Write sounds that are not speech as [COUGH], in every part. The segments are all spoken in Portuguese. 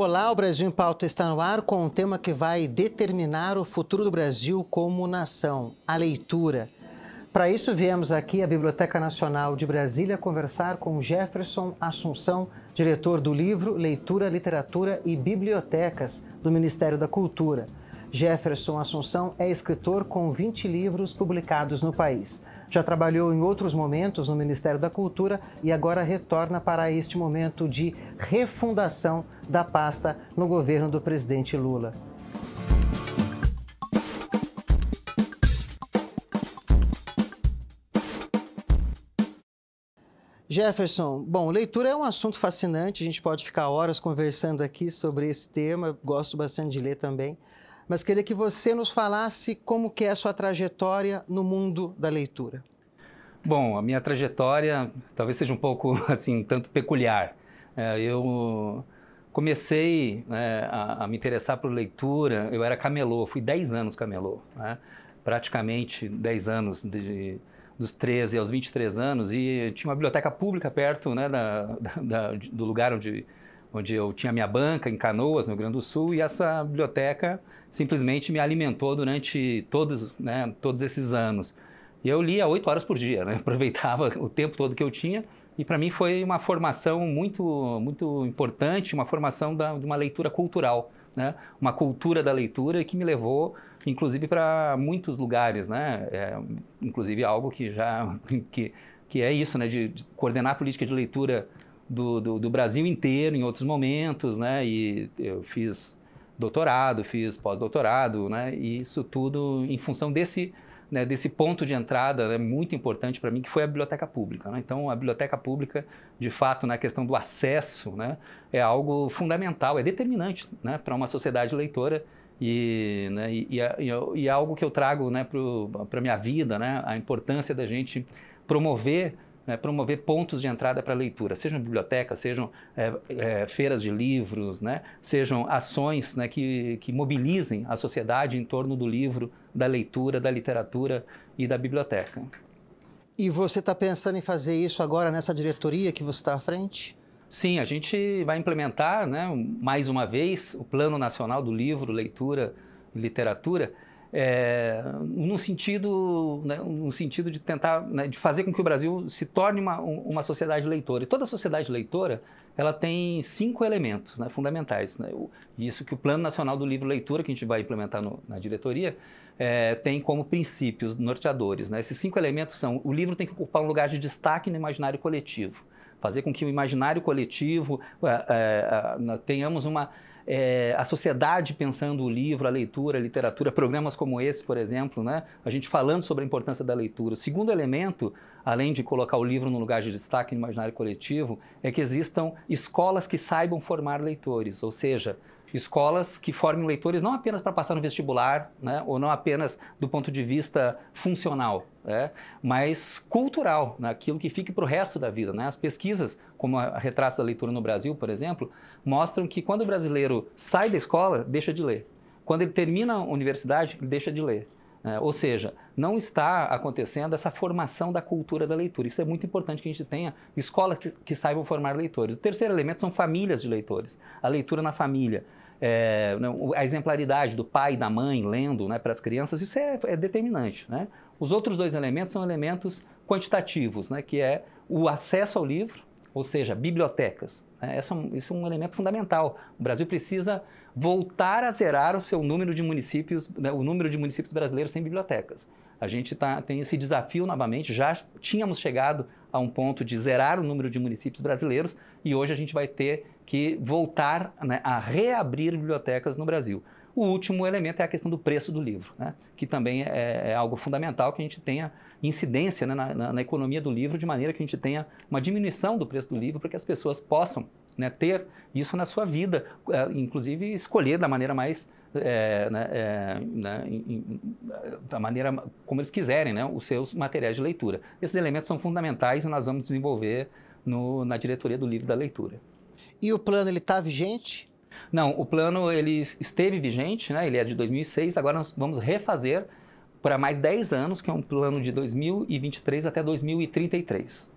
Olá, o Brasil em Pauta está no ar com um tema que vai determinar o futuro do Brasil como nação: a leitura. Para isso, viemos aqui à Biblioteca Nacional de Brasília conversar com Jefferson Assunção, diretor do livro Leitura, Literatura e Bibliotecas do Ministério da Cultura. Jefferson Assunção é escritor com 20 livros publicados no país já trabalhou em outros momentos no Ministério da Cultura e agora retorna para este momento de refundação da pasta no governo do presidente Lula. Jefferson, bom, leitura é um assunto fascinante, a gente pode ficar horas conversando aqui sobre esse tema, gosto bastante de ler também mas queria que você nos falasse como que é a sua trajetória no mundo da leitura. Bom, a minha trajetória talvez seja um pouco [LAUGHS] assim, um tanto peculiar. É, eu comecei né, a, a, me interessar por leitura, eu era camelô, fui 10 anos camelô, né? praticamente 10 anos, de, dos 13 aos 23 anos, e tinha uma biblioteca pública perto né, da, da, do lugar onde onde eu tinha minha banca em Canoas, no Rio Grande do Sul, e essa biblioteca simplesmente me alimentou durante todos, né, todos esses anos. E eu lia oito horas por dia, né? [LAUGHS] aproveitava o tempo todo que eu tinha, e para mim foi uma formação muito, muito importante, uma formação da, de uma leitura cultural, né? uma cultura da leitura que me levou, inclusive, para muitos lugares, né? É, inclusive algo que já [LAUGHS] que, que é isso, né? de, de coordenar a política de leitura do, do, do Brasil inteiro em outros momentos, né? E eu fiz doutorado, fiz pós-doutorado, né? E isso tudo em função desse né, desse ponto de entrada é né, muito importante para mim, que foi a biblioteca pública. Né? Então, a biblioteca pública, de fato, na questão do acesso, né, é algo fundamental, é determinante né, para uma sociedade leitora e, né, e, e, e, é algo que eu trago para a minha vida, a importância da gente promover né, promover pontos de entrada para a leitura, sejam bibliotecas, sejam é, é, feiras de livros, né, sejam ações né, que, que mobilizem a sociedade em torno do livro, da leitura, da literatura e da biblioteca. E você está pensando em fazer isso agora nessa diretoria que você está à frente? Sim, a gente vai implementar, né, mais uma vez, o Plano Nacional do Livro, Leitura e Literatura, é, num sentido né, num sentido de tentar né, de fazer com que o Brasil se torne uma, uma sociedade leitora e toda sociedade leitora ela tem cinco elementos né, fundamentais né? isso que o Plano Nacional do Livro Leitura que a gente vai implementar no, na diretoria é, tem como princípios norteadores né? esses cinco elementos são o livro tem que ocupar um lugar de destaque no imaginário coletivo fazer com que o imaginário coletivo é, é, tenhamos uma é, a sociedade pensando o livro, a leitura, a literatura, programas como esse, por exemplo, né? a gente falando sobre a importância da leitura. O segundo elemento, além de colocar o livro no lugar de destaque no imaginário coletivo, é que existam escolas que saibam formar leitores, ou seja, Escolas que formem leitores não apenas para passar no vestibular, né, ou não apenas do ponto de vista funcional, né, mas cultural, naquilo né, que fique para o resto da vida. Né? As pesquisas, como a Retraça da Leitura no Brasil, por exemplo, mostram que quando o brasileiro sai da escola, deixa de ler. Quando ele termina a universidade, ele deixa de ler. É, ou seja, não está acontecendo essa formação da cultura da leitura. Isso é muito importante que a gente tenha escolas que, que saibam formar leitores. O terceiro elemento são famílias de leitores, a leitura na família é, né, a exemplaridade do pai e da mãe lendo né, para as crianças, isso é, é determinante. Né? Os outros dois elementos são elementos quantitativos, né, que é o acesso ao livro, ou seja, bibliotecas. Né? é um, é um elemento fundamental. O Brasil precisa voltar a zerar o seu número de municípios, né, o número de municípios brasileiros sem bibliotecas. A gente tá, tem esse desafio novamente. Já tínhamos chegado a um ponto de zerar o número de municípios brasileiros e hoje a gente vai ter que voltar né, a reabrir bibliotecas no Brasil. O último elemento é a questão do preço do livro, né, que também é, é, algo fundamental que a gente tenha incidência né, na, na, na, economia do livro, de maneira que a gente tenha uma diminuição do preço do livro para que as pessoas possam né, ter isso na sua vida, eh, inclusive escolher da maneira mais é, né, é, né, em, da maneira como eles quiserem, né, os seus materiais de leitura. Esses elementos são fundamentais e nós vamos desenvolver no, na diretoria do livro da leitura. E o plano ele está vigente? Não, o plano ele esteve vigente, né? ele é de 2006, agora nós vamos refazer para mais 10 anos, que é um plano de 2023 até 2033.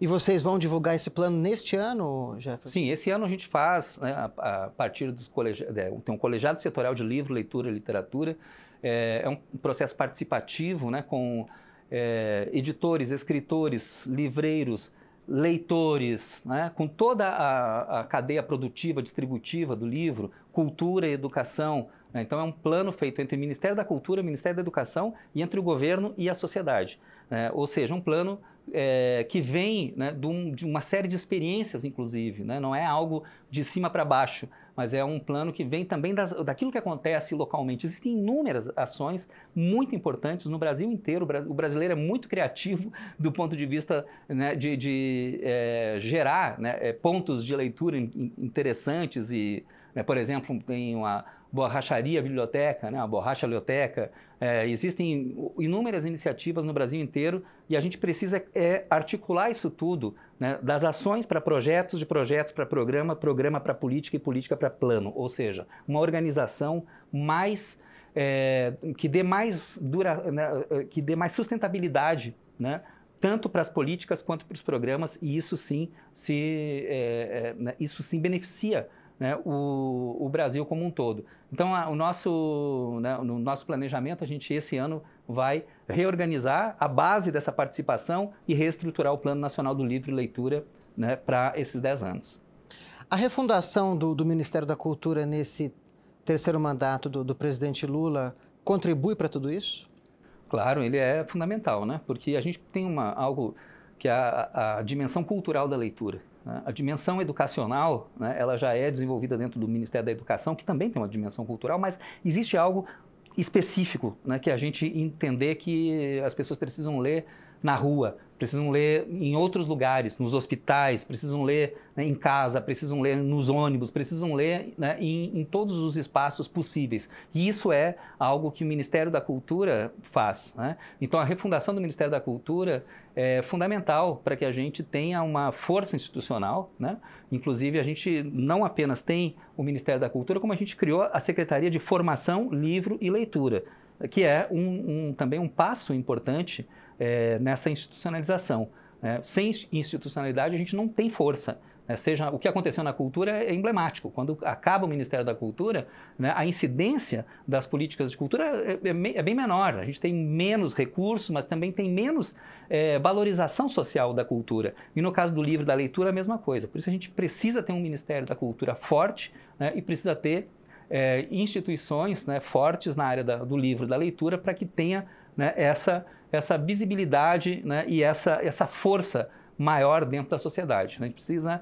E vocês vão divulgar esse plano neste ano, Jefferson? Sim, esse ano a gente faz, né, a, a, partir dos colegiados, é, tem um colegiado setorial de livro, leitura e literatura, é, é um processo participativo, né, com é, editores, escritores, livreiros, leitores, né? com toda a, a, cadeia produtiva, distributiva do livro, cultura e educação. Né? Então, é um plano feito entre o Ministério da Cultura, o Ministério da Educação e entre o governo e a sociedade. Né? Ou seja, um plano é, que vem né, de, um, de, uma série de experiências, inclusive, né? não é algo de cima para baixo, mas é um plano que vem também das, daquilo que acontece localmente. Existem inúmeras ações muito importantes no Brasil inteiro. O brasileiro é muito criativo do ponto de vista né, de, de é, gerar né, eh, pontos de leitura interessantes e, né, por exemplo, tem uma borracharia biblioteca, né? a borracha biblioteca. É, existem inúmeras iniciativas no Brasil inteiro e a gente precisa é, articular isso tudo, né? das ações para projetos, de projetos para programa, programa para política e política para plano. Ou seja, uma organização mais é, que dê mais dura, né? que dê mais sustentabilidade, né? tanto para as políticas quanto para os programas e isso sim se é, é, né, isso sim beneficia né, o, o, Brasil como um todo. Então, a, o nosso, né, no nosso planejamento, a gente esse ano vai reorganizar a base dessa participação e reestruturar o Plano Nacional do Livro e Leitura né, para esses 10 anos. A refundação do, do, Ministério da Cultura nesse terceiro mandato do, do presidente Lula contribui para tudo isso? Claro, ele é fundamental, né? porque a gente tem uma, algo que é a, a dimensão cultural da leitura. Né? A dimensão educacional, né, ela já é desenvolvida dentro do Ministério da Educação, que também tem uma dimensão cultural, mas existe algo específico né, que a gente entender que as pessoas precisam ler na rua, precisam ler em outros lugares, nos hospitais, precisam ler né, em casa, precisam ler nos ônibus, precisam ler né, em, em, todos os espaços possíveis. E isso é algo que o Ministério da Cultura faz. Né? Então, a refundação do Ministério da Cultura é fundamental para que a gente tenha uma força institucional. Né? Inclusive, a gente não apenas tem o Ministério da Cultura, como a gente criou a Secretaria de Formação, Livro e Leitura que é um, um, também um passo importante é, nessa institucionalização. Né? Sem institucionalidade, a gente não tem força. Né? Seja o que aconteceu na cultura é emblemático. Quando acaba o Ministério da Cultura, né, a incidência das políticas de cultura é, é, é, bem menor. A gente tem menos recursos, mas também tem menos é, valorização social da cultura. E no caso do livro da leitura, a mesma coisa. Por isso a gente precisa ter um Ministério da Cultura forte né, e precisa ter é, instituições né, fortes na área da, do livro, da leitura, para que tenha né, essa, essa visibilidade né, e essa, essa força maior dentro da sociedade. A gente precisa,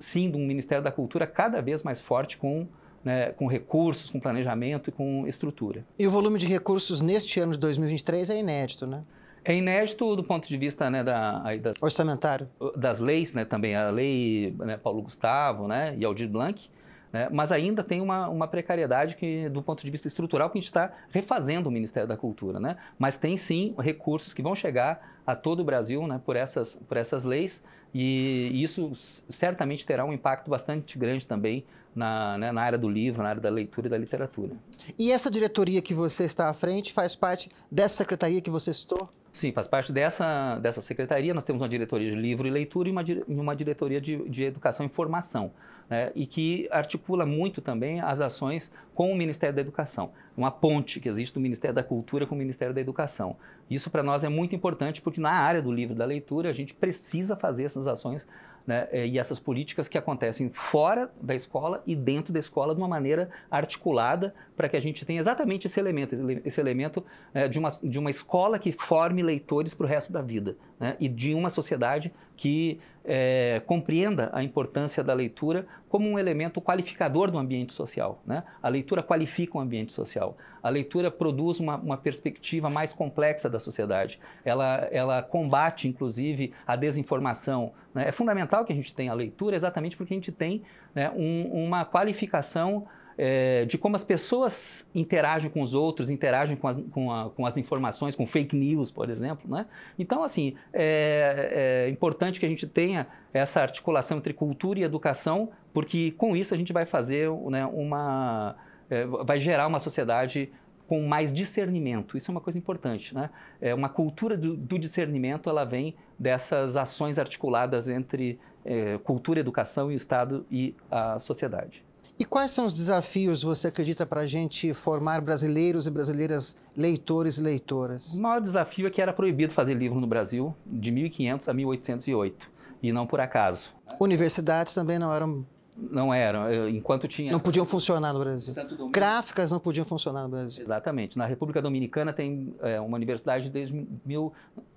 sim, de um Ministério da Cultura cada vez mais forte com né, com recursos, com planejamento e com estrutura. E o volume de recursos neste ano de 2023 é inédito, né? É inédito do ponto de vista né, da, aí das, orçamentário, das leis, né, também a lei né, Paulo Gustavo, né, e Aldir Blanc, né? Mas ainda tem uma, uma precariedade que, do ponto de vista estrutural, que a gente está refazendo o Ministério da Cultura. Né? Mas tem sim recursos que vão chegar a todo o Brasil né, por, essas, por essas leis, e isso certamente terá um impacto bastante grande também na, né, na, área do livro, na área da leitura e da literatura. E essa diretoria que você está à frente faz parte dessa secretaria que você citou? Sim, faz parte dessa, dessa secretaria. Nós temos uma diretoria de livro e leitura e uma, uma diretoria de, de educação e formação né, e que articula muito também as ações com o Ministério da Educação. Uma ponte que existe do Ministério da Cultura com o Ministério da Educação. Isso para nós é muito importante porque na área do livro da leitura a gente precisa fazer essas ações né, eh, e essas políticas que acontecem fora da escola e dentro da escola de uma maneira articulada para que a gente tenha exatamente esse elemento, esse elemento eh, de, uma, de uma escola que forme leitores para o resto da vida né, e de uma sociedade que é, compreenda a importância da leitura como um elemento qualificador do ambiente social. Né? A leitura qualifica o ambiente social. A leitura produz uma, uma perspectiva mais complexa da sociedade. Ela, ela combate, inclusive, a desinformação. Né? É fundamental que a gente tenha a leitura exatamente porque a gente tem né, um, uma qualificação é, de como as pessoas interagem com os outros, interagem com as, com, a, com as informações, com fake news, por exemplo. Né? Então, assim, é, é, importante que a gente tenha essa articulação entre cultura e educação, porque com isso a gente vai fazer né, uma. É, vai gerar uma sociedade com mais discernimento. Isso é uma coisa importante. Né? É uma cultura do, do discernimento ela vem dessas ações articuladas entre é, cultura, educação e o Estado e a sociedade. E quais são os desafios, você acredita, para a gente formar brasileiros e brasileiras leitores e leitoras? O maior desafio é que era proibido fazer livro no Brasil de 1500 a 1808, e não por acaso. Universidades também não eram não eram, eh, enquanto tinha... Não podiam funcionar no Brasil. Gráficas não podiam funcionar no Brasil. Exatamente. Na República Dominicana tem é, uma universidade desde mil,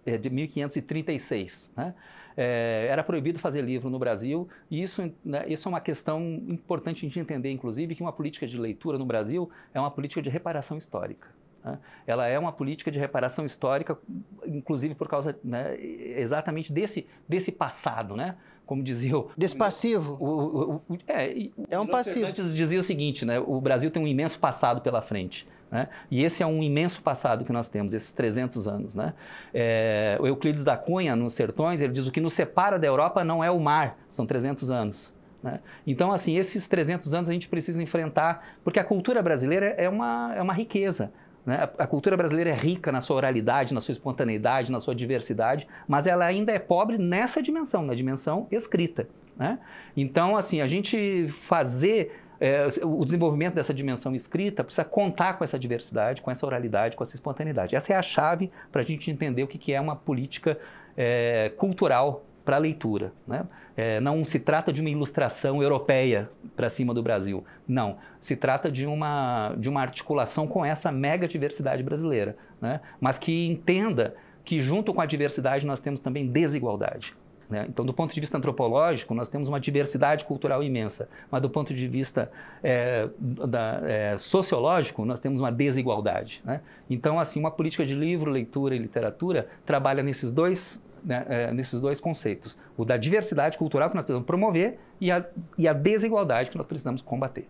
é, de 1536. Né? é, era proibido fazer livro no Brasil, e isso, né, isso é uma questão importante de entender, inclusive, que uma política de leitura no Brasil é uma política de reparação histórica. Né? Ela é uma política de reparação histórica, inclusive por causa né, exatamente desse, desse passado, né? como dizia o... Despassivo. O, o, o, é, é um passivo. Antes dizia o seguinte, né? o Brasil tem um imenso passado pela frente. Né? E esse é um imenso passado que nós temos, esses 300 anos. Né? É, o Euclides da Cunha, nos Sertões, ele diz o que nos separa da Europa não é o mar, são 300 anos. Né? Então, assim, esses 300 anos a gente precisa enfrentar, porque a cultura brasileira é uma, é uma riqueza. Né? A cultura brasileira é rica na sua oralidade, na sua espontaneidade, na sua diversidade, mas ela ainda é pobre nessa dimensão, na dimensão escrita. Né? Então, assim, a gente fazer é, o desenvolvimento dessa dimensão escrita precisa contar com essa diversidade, com essa oralidade, com essa espontaneidade. Essa é a chave para a gente entender o que, que é uma política é, cultural para a leitura. Né? É, não se trata de uma ilustração europeia para cima do Brasil. Não. Se trata de uma, de uma articulação com essa mega diversidade brasileira, né? mas que entenda que, junto com a diversidade, nós temos também desigualdade. Né? Então, do ponto de vista antropológico, nós temos uma diversidade cultural imensa, mas do ponto de vista é, da, é, sociológico, nós temos uma desigualdade. Né? Então, assim, uma política de livro, leitura e literatura trabalha nesses dois né, é, nesses dois conceitos: o da diversidade cultural que nós precisamos promover e a, e a desigualdade que nós precisamos combater.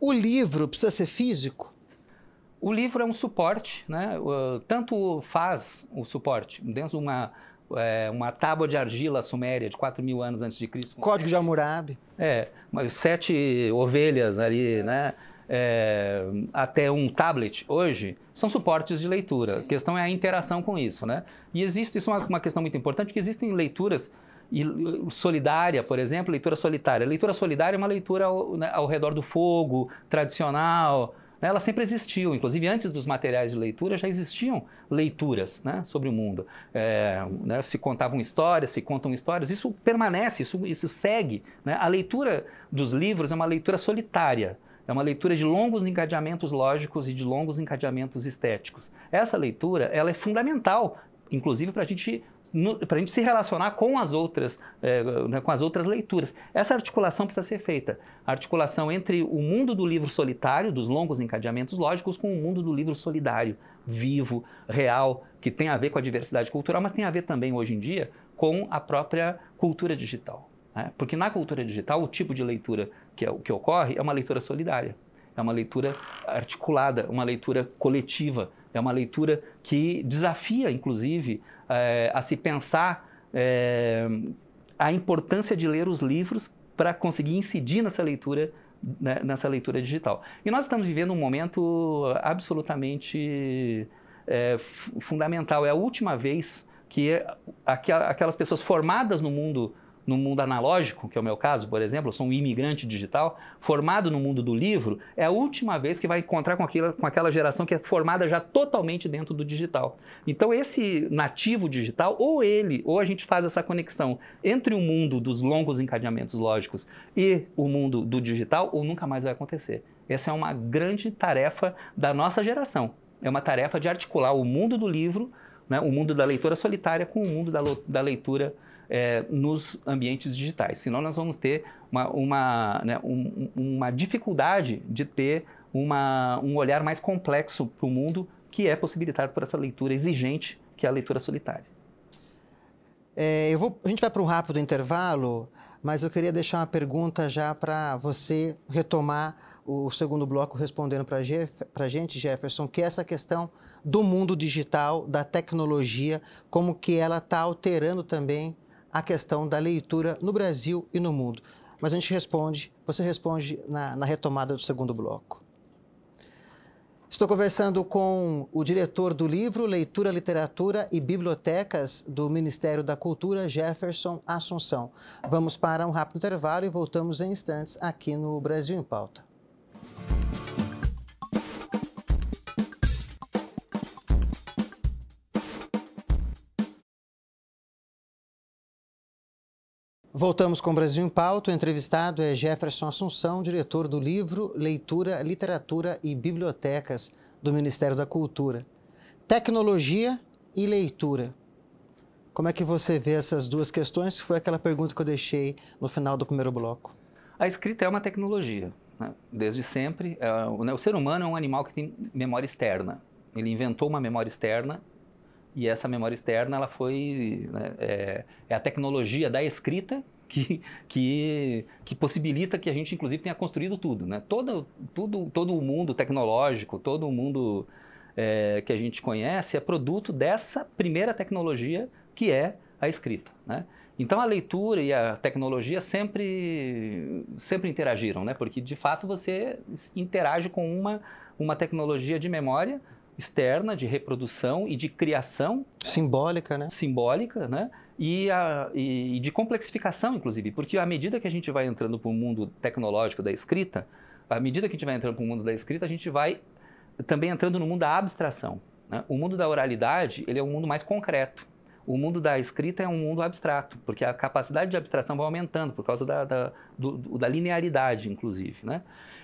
O livro precisa ser físico? O livro é um suporte, né? tanto faz o suporte dentro de uma é, uma tábua de argila suméria de 4 mil anos antes de Cristo. Código de Hammurabi. É, mas sete ovelhas ali, né? É, até um tablet hoje são suportes de leitura. Sim. A questão é a interação com isso, né? E existe isso é uma, uma questão muito importante que existem leituras e, solidária, por exemplo, leitura solitária. Leitura solidária é uma leitura ao, né, ao redor do fogo tradicional, né? sempre existiu, inclusive antes dos materiais de leitura já existiam leituras né, sobre o mundo. É, né, se contavam histórias, se contam histórias, isso permanece, isso, isso segue. Né? A leitura dos livros é uma leitura solitária. É uma leitura de longos encadeamentos lógicos e de longos encadeamentos estéticos. Essa leitura ela é fundamental, inclusive para a gente para a gente se relacionar com as outras, é, né, com as outras leituras. Essa articulação precisa ser feita. A articulação entre o mundo do livro solitário, dos longos encadeamentos lógicos, com o mundo do livro solidário, vivo, real, que tem a ver com a diversidade cultural, mas tem a ver também, hoje em dia, com a própria cultura digital. Né? Porque na cultura digital, o tipo de leitura que, é, que ocorre é uma leitura solidária, é uma leitura articulada, uma leitura coletiva, é uma leitura que desafia, inclusive, é, a se pensar é, a importância de ler os livros para conseguir incidir nessa leitura né, nessa leitura digital. E nós estamos vivendo um momento absolutamente é, fundamental. É a última vez que aquelas pessoas formadas no mundo no mundo analógico, que é o meu caso, por exemplo, eu sou um imigrante digital, formado no mundo do livro, é a última vez que vai encontrar com aquela, com aquela geração que é formada já totalmente dentro do digital. Então, esse nativo digital, ou ele, ou a gente faz essa conexão entre o mundo dos longos encadeamentos lógicos e o mundo do digital, ou nunca mais vai acontecer. Essa é uma grande tarefa da nossa geração. É uma tarefa de articular o mundo do livro, né, o mundo da leitura solitária, com o mundo da, da leitura é, nos ambientes digitais. Senão nós vamos ter uma, uma, né, um, uma dificuldade de ter uma, um olhar mais complexo para o mundo que é possibilitado por essa leitura exigente que é a leitura solitária. É, vou, a gente vai para um rápido intervalo, mas eu queria deixar uma pergunta já para você retomar o segundo bloco respondendo para a gente, Jefferson, que é essa questão do mundo digital, da tecnologia, como que ela está alterando também a questão da leitura no Brasil e no mundo. Mas a gente responde, você responde na, na retomada do segundo bloco. Estou conversando com o diretor do livro Leitura, Literatura e Bibliotecas do Ministério da Cultura, Jefferson Assunção. Vamos para um rápido intervalo e voltamos em instantes aqui no Brasil em Pauta. Voltamos com o Brasil em Pauta. O entrevistado é Jefferson Assunção, diretor do livro Leitura, Literatura e Bibliotecas do Ministério da Cultura. Tecnologia e leitura. Como é que você vê essas duas questões? Foi aquela pergunta que eu deixei no final do primeiro bloco. A escrita é uma tecnologia. Né? Desde sempre, é, né, o ser humano é um animal que tem memória externa. Ele inventou uma memória externa e essa memória externa, ela foi né, é, é, a tecnologia da escrita que, que, que possibilita que a gente, inclusive, tenha construído tudo, né? Todo, tudo, todo o mundo tecnológico, todo o mundo é, que a gente conhece é produto dessa primeira tecnologia que é a escrita, né? Então a leitura e a tecnologia sempre, sempre interagiram, né? Porque de fato você interage com uma, uma tecnologia de memória externa de reprodução e de criação. Simbólica, né? Simbólica, né? E, a, e, de complexificação, inclusive, porque à medida que a gente vai entrando para o mundo tecnológico da escrita, à medida que a gente vai entrando para o mundo da escrita, a gente vai também entrando no mundo da abstração. Né? O mundo da oralidade ele é um mundo mais concreto. O mundo da escrita é um mundo abstrato, porque a capacidade de abstração vai aumentando por causa da, da, do, da linearidade, inclusive. Né?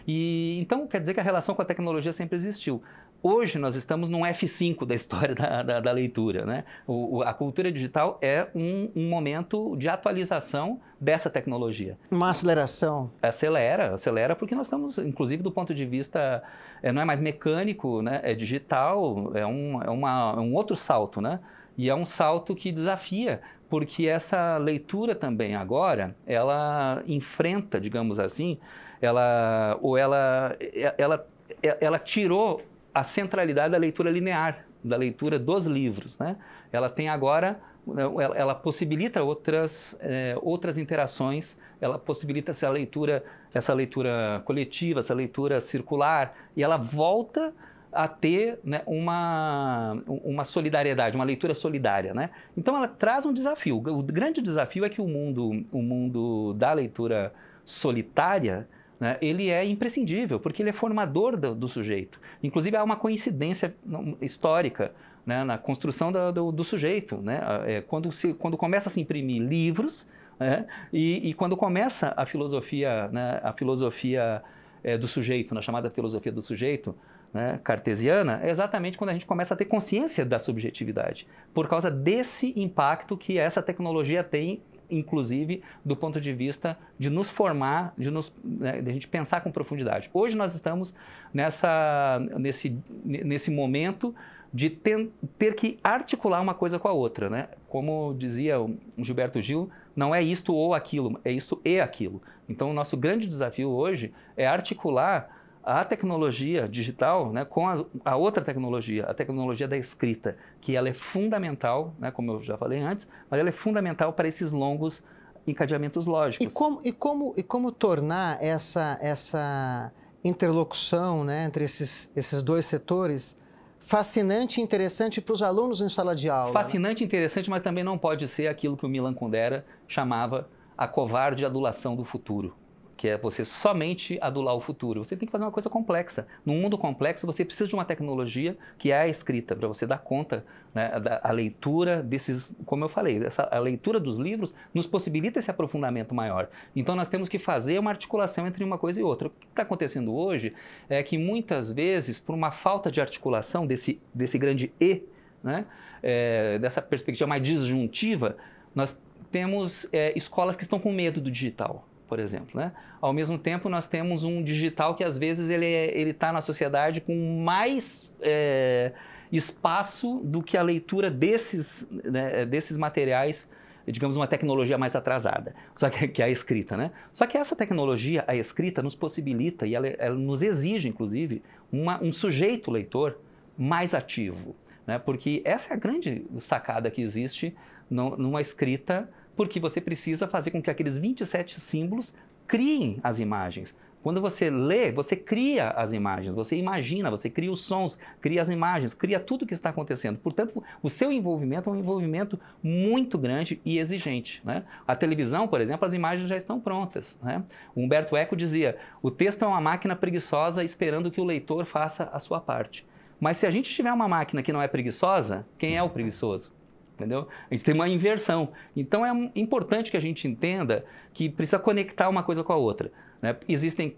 E, então, quer dizer que a relação com a tecnologia sempre existiu. Hoje nós estamos num F5 da história [LAUGHS] da, da, da leitura. Né? O, o, a cultura digital é um, um, momento de atualização dessa tecnologia. Uma aceleração. Acelera, acelera, porque nós estamos, inclusive do ponto de vista, é, não é mais mecânico, né? é digital, é um, é, uma, é um outro salto. Né? E é um salto que desafia, porque essa leitura também agora, ela enfrenta, digamos assim, ela, ou ela, é, ela, é, ela tirou a centralidade da leitura linear, da leitura dos livros. Né? Ela tem agora, né, ela, ela possibilita outras, é, outras interações, ela possibilita essa leitura, essa leitura coletiva, essa leitura circular, e ela volta a ter né, uma, uma solidariedade, uma leitura solidária. Né? Então ela traz um desafio. O grande desafio é que o mundo, o mundo da leitura solitária, né, ele é imprescindível, porque ele é formador do, do sujeito. Inclusive, há uma coincidência histórica né, na construção do, do, do sujeito. Né? Ah, é, quando, se, quando começa a se imprimir livros né, e, e, quando começa a filosofia, né, a filosofia é, do sujeito, na chamada filosofia do sujeito né, cartesiana, é exatamente quando a gente começa a ter consciência da subjetividade, por causa desse impacto que essa tecnologia tem inclusive do ponto de vista de nos formar, de, nos, né, de a gente pensar com profundidade. Hoje nós estamos nessa, nesse, nesse momento de ter, ter que articular uma coisa com a outra. Né? Como dizia o Gilberto Gil, não é isto ou aquilo, é isto e aquilo. Então, o nosso grande desafio hoje é articular a tecnologia digital né, com a, a, outra tecnologia, a tecnologia da escrita, que ela é fundamental, né, como eu já falei antes, mas ela é fundamental para esses longos encadeamentos lógicos. E como, e como, e como tornar essa, essa interlocução né, entre esses, esses dois setores fascinante e interessante para os alunos em sala de aula? Né? Fascinante e né? interessante, mas também não pode ser aquilo que o Milan Kundera chamava a covarde adulação do futuro que é você somente adular o futuro. Você tem que fazer uma coisa complexa. Num mundo complexo, você precisa de uma tecnologia que é a escrita, para você dar conta né, da a leitura desses, como eu falei, essa, a leitura dos livros nos possibilita esse aprofundamento maior. Então, nós temos que fazer uma articulação entre uma coisa e outra. O que está acontecendo hoje é que muitas vezes, por uma falta de articulação desse, desse grande E, né, é, dessa perspectiva mais disjuntiva, nós temos é, escolas que estão com medo do digital por exemplo. Né? Ao mesmo tempo, nós temos um digital que às vezes ele é, está na sociedade com mais é, espaço do que a leitura desses, né, desses materiais digamos, uma tecnologia mais atrasada, só que, que, é a escrita, né? Só que essa tecnologia, a escrita, nos possibilita e ela, ela nos exige, inclusive, uma, um sujeito leitor mais ativo, né? Porque essa é a grande sacada que existe no, numa escrita porque você precisa fazer com que aqueles 27 símbolos criem as imagens. Quando você lê, você cria as imagens, você imagina, você cria os sons, cria as imagens, cria tudo o que está acontecendo. Portanto, o seu envolvimento é um envolvimento muito grande e exigente. Né? A televisão, por exemplo, as imagens já estão prontas. Né? O Humberto Eco dizia: o texto é uma máquina preguiçosa esperando que o leitor faça a sua parte. Mas se a gente tiver uma máquina que não é preguiçosa, quem é o preguiçoso? entendeu? A gente tem uma inversão. Então é importante que a gente entenda que precisa conectar uma coisa com a outra. Né? Existem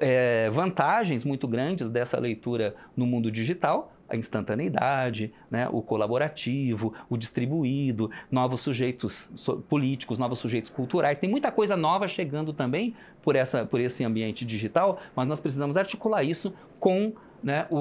é, vantagens muito grandes dessa leitura no mundo digital, a instantaneidade, né, o colaborativo, o distribuído, novos sujeitos políticos, novos sujeitos culturais. Tem muita coisa nova chegando também por, essa, por esse ambiente digital, mas nós precisamos articular isso com né, o,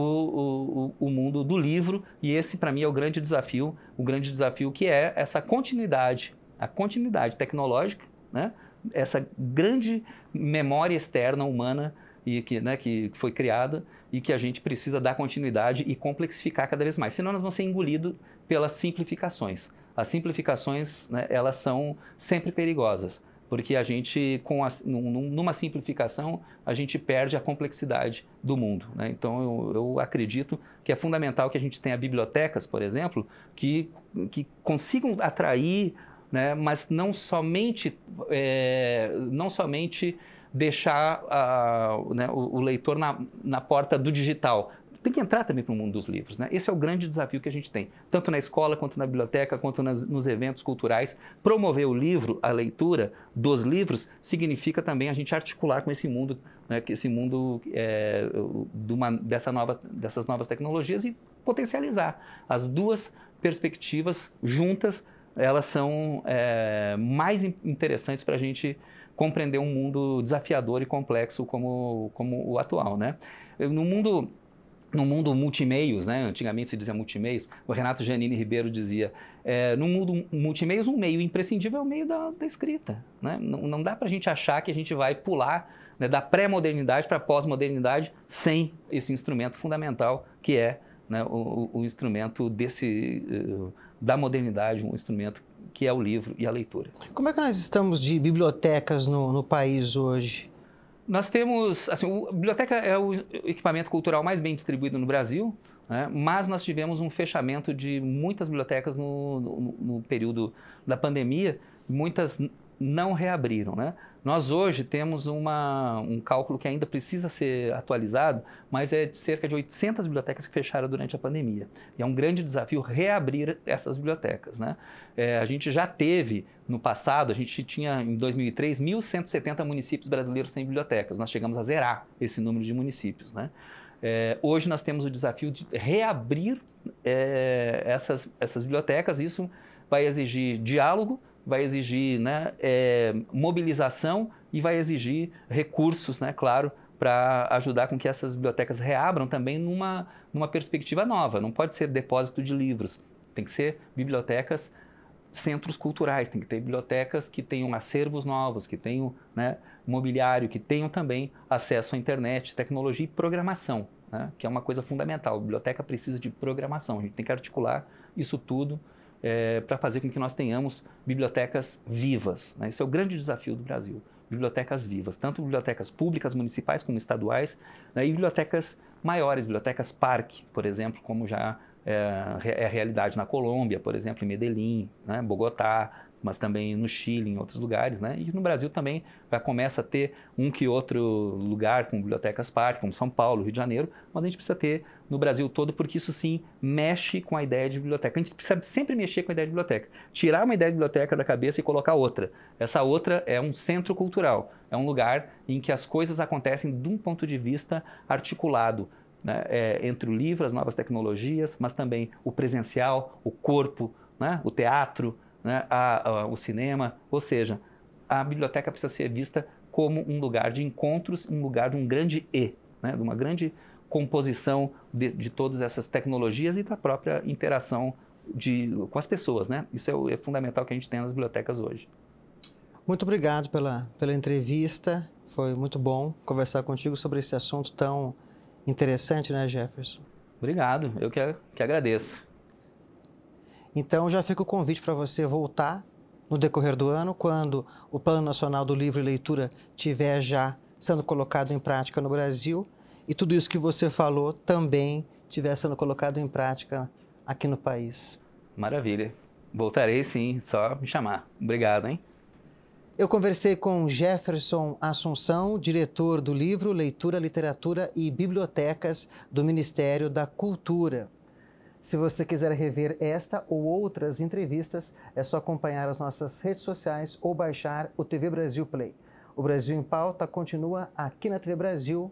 o, o mundo do livro. E esse, para mim, é o grande desafio, o grande desafio que é essa continuidade, a continuidade tecnológica, né, essa grande memória externa humana e que, né, que foi criada e que a gente precisa dar continuidade e complexificar cada vez mais. Senão nós vamos ser engolidos pelas simplificações. As simplificações, né, elas são sempre perigosas porque a gente, com a, numa simplificação, a gente perde a complexidade do mundo. Né? Então, eu, eu, acredito que é fundamental que a gente tenha bibliotecas, por exemplo, que, que consigam atrair, né, mas não somente, é, não somente deixar a, né, o, o, leitor na, na porta do digital, tem que entrar também para o mundo dos livros. Né? Esse é o grande desafio que a gente tem, tanto na escola, quanto na biblioteca, quanto nas, nos eventos culturais. Promover o livro, a leitura dos livros, significa também a gente articular com esse mundo, né, esse mundo é, de uma, dessa nova, dessas novas tecnologias e potencializar. As duas perspectivas juntas, elas são é, mais interessantes para a gente compreender um mundo desafiador e complexo como, como o atual, né? No mundo no mundo multimeios, né? antigamente se dizia multimeios, o Renato Janine Ribeiro dizia, é, no mundo multimeios, um meio imprescindível é o meio da, da escrita. Né? Não, não dá para a gente achar que a gente vai pular né, da pré-modernidade para a pós-modernidade sem esse instrumento fundamental que é né, o, o, instrumento desse, eh, da modernidade, um instrumento que é o livro e a leitura. Como é que nós estamos de bibliotecas no, no país hoje? Nós temos, assim, o, a biblioteca é o equipamento cultural mais bem distribuído no Brasil, né? mas nós tivemos um fechamento de muitas bibliotecas no, no, no período da pandemia, muitas não reabriram, né? Nós hoje temos uma, um cálculo que ainda precisa ser atualizado, mas é de cerca de 800 bibliotecas que fecharam durante a pandemia. E é um grande desafio reabrir essas bibliotecas. Né? É, a gente já teve, no passado, a gente tinha em 2003 1.170 municípios brasileiros sem bibliotecas. Nós chegamos a zerar esse número de municípios. Né? É, hoje nós temos o desafio de reabrir é, essas, essas bibliotecas. Isso vai exigir diálogo, vai exigir né, é, mobilização e vai exigir recursos, né, claro, para ajudar com que essas bibliotecas reabram também numa, numa perspectiva nova. Não pode ser depósito de livros, tem que ser bibliotecas, centros culturais, tem que ter bibliotecas que tenham acervos novos, que tenham né, mobiliário, que tenham também acesso à internet, tecnologia e programação, né, que é uma coisa fundamental. A biblioteca precisa de programação, a gente tem que articular isso tudo é, eh, para fazer com que nós tenhamos bibliotecas vivas. Né? Esse é o grande desafio do Brasil, bibliotecas vivas, tanto bibliotecas públicas, municipais como estaduais, né? e bibliotecas maiores, bibliotecas parque, por exemplo, como já eh, é, é realidade na Colômbia, por exemplo, em Medellín, né? Bogotá, mas também no Chile, em outros lugares, né? E no Brasil também já começa a ter um que outro lugar com bibliotecas parque, como São Paulo, Rio de Janeiro, mas a gente precisa ter no Brasil todo, porque isso sim mexe com a ideia de biblioteca. A gente precisa sempre mexer com a ideia de biblioteca. Tirar uma ideia de biblioteca da cabeça e colocar outra. Essa outra é um centro cultural, é um lugar em que as coisas acontecem de um ponto de vista articulado. Né? É, entre o livro, as novas tecnologias, mas também o presencial, o corpo, né? o teatro, né? a, a, o cinema. Ou seja, a biblioteca precisa ser vista como um lugar de encontros, um lugar de um grande E, né? de uma grande composição de, de todas essas tecnologias e da própria interação de, com as pessoas, né? Isso é, o, é, fundamental que a gente tem nas bibliotecas hoje. Muito obrigado pela, pela entrevista. Foi muito bom conversar contigo sobre esse assunto tão interessante, né, Jefferson? Obrigado, eu que, que agradeço. Então já fica o convite para você voltar no decorrer do ano, quando o Plano Nacional do Livro e Leitura tiver já sendo colocado em prática no Brasil, e tudo isso que você falou também estiver sendo colocado em prática aqui no país. Maravilha. Voltarei sim, só me chamar. Obrigado, hein? Eu conversei com Jefferson Assunção, diretor do livro Leitura, Literatura e Bibliotecas do Ministério da Cultura. Se você quiser rever esta ou outras entrevistas, é só acompanhar as nossas redes sociais ou baixar o TV Brasil Play. O Brasil em Pauta continua aqui na TV Brasil